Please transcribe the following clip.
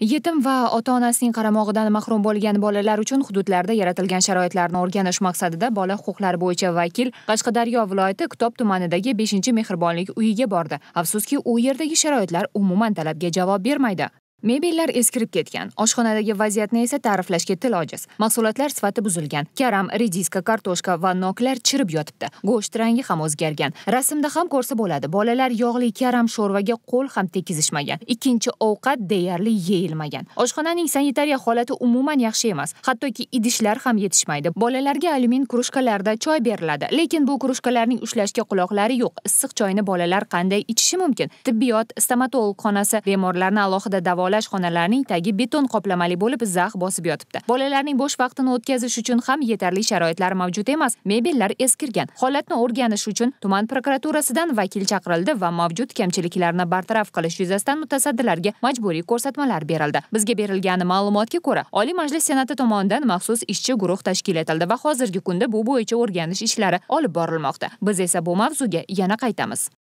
yetim va ota onasining qaramog'idan mahrum bo'lgan bolalar uchun hududlarda yaratilgan sharoitlarni o'rganish maqsadida bola huquqlari bo'yicha vakil qashqadaryo viloyati kitob tumanidagi beshinchi mehribonlik uyiga bordi afsuski u yerdagi sharoitlar umuman talabga javob bermaydi mebellar eskirib ketgan oshxonadagi vaziyatni esa ta'riflashga til ojiz mahsulotlar sifati buzilgan karam rediska kartoshka va noklar chirib yotibdi go'sht rangi ham o'zgargan rasmda ham ko'rsa bo'ladi bolalar yog'li karam sho'rvaga qo'l ham tekizishmagan ikkinchi ovqat deyarli yeyilmagan oshxonaning sanitariya holati umuman yaxshi emas hattoki idishlar ham yetishmaydi bolalarga alyumin krujkalarda choy beriladi lekin bu krujkalarning ushlashga quloqlari yo'q issiq choyni bolalar qanday ichishi mumkin tibbiyot stomatolog xonasi bemorlarni alohida davolash davolash xonalarining tagi beton qoplamali bo'lib zax bosib yotibdi bolalarning bo'sh vaqtini o'tkazish uchun ham yetarli sharoitlar mavjud emas mebellar eskirgan holatni o'rganish uchun tuman prokuraturasidan vakil chaqirildi va mavjud kamchiliklarni bartaraf qilish yuzasidan mutasaddilarga majburiy ko'rsatmalar berildi bizga berilgan ma'lumotga ko'ra oliy majlis senati tomonidan maxsus ishchi guruh tashkil etildi va hozirgi kunda bu bo'yicha o'rganish ishlari olib borilmoqda biz esa bu mavzuga yana qaytamiz